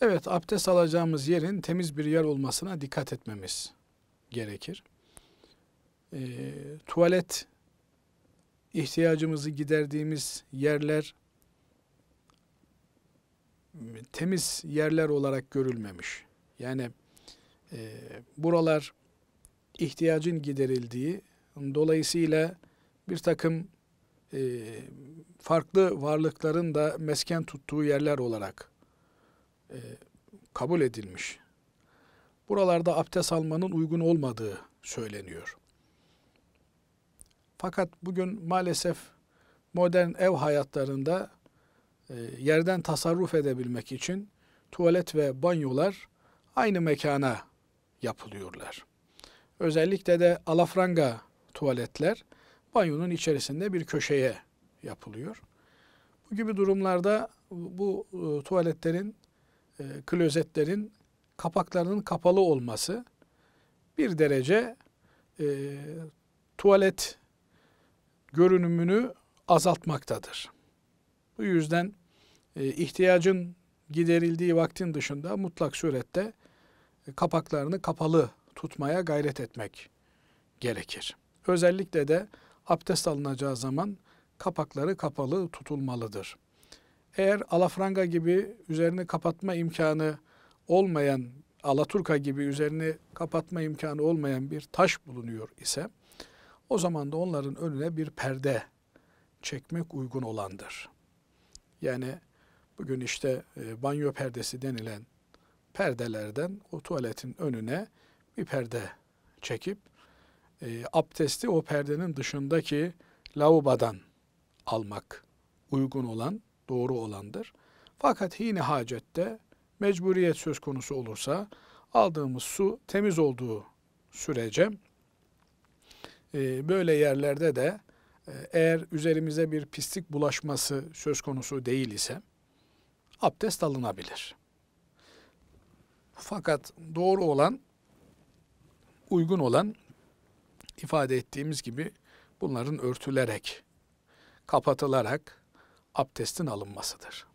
Evet, abdest alacağımız yerin temiz bir yer olmasına dikkat etmemiz gerekir. E, tuvalet ihtiyacımızı giderdiğimiz yerler temiz yerler olarak görülmemiş. Yani e, buralar ihtiyacın giderildiği, dolayısıyla bir takım e, farklı varlıkların da mesken tuttuğu yerler olarak e, kabul edilmiş. Buralarda abdest almanın uygun olmadığı söyleniyor. Fakat bugün maalesef modern ev hayatlarında e, yerden tasarruf edebilmek için tuvalet ve banyolar aynı mekana yapılıyorlar. Özellikle de alafranga tuvaletler banyonun içerisinde bir köşeye yapılıyor. Bu gibi durumlarda bu e, tuvaletlerin e, klozetlerin kapaklarının kapalı olması bir derece e, tuvalet görünümünü azaltmaktadır. Bu yüzden e, ihtiyacın giderildiği vaktin dışında mutlak surette e, kapaklarını kapalı tutmaya gayret etmek gerekir. Özellikle de abdest alınacağı zaman kapakları kapalı tutulmalıdır. Eğer alafranga gibi üzerini kapatma imkanı olmayan, alaturka gibi üzerini kapatma imkanı olmayan bir taş bulunuyor ise o zaman da onların önüne bir perde çekmek uygun olandır. Yani bugün işte e, banyo perdesi denilen perdelerden o tuvaletin önüne bir perde çekip e, abdesti o perdenin dışındaki lavabodan almak uygun olan doğru olandır. Fakat hine hacette mecburiyet söz konusu olursa aldığımız su temiz olduğu sürece e, böyle yerlerde de e, eğer üzerimize bir pislik bulaşması söz konusu değil ise abdest alınabilir. Fakat doğru olan, uygun olan ifade ettiğimiz gibi bunların örtülerek, kapatılarak abdestin alınmasıdır.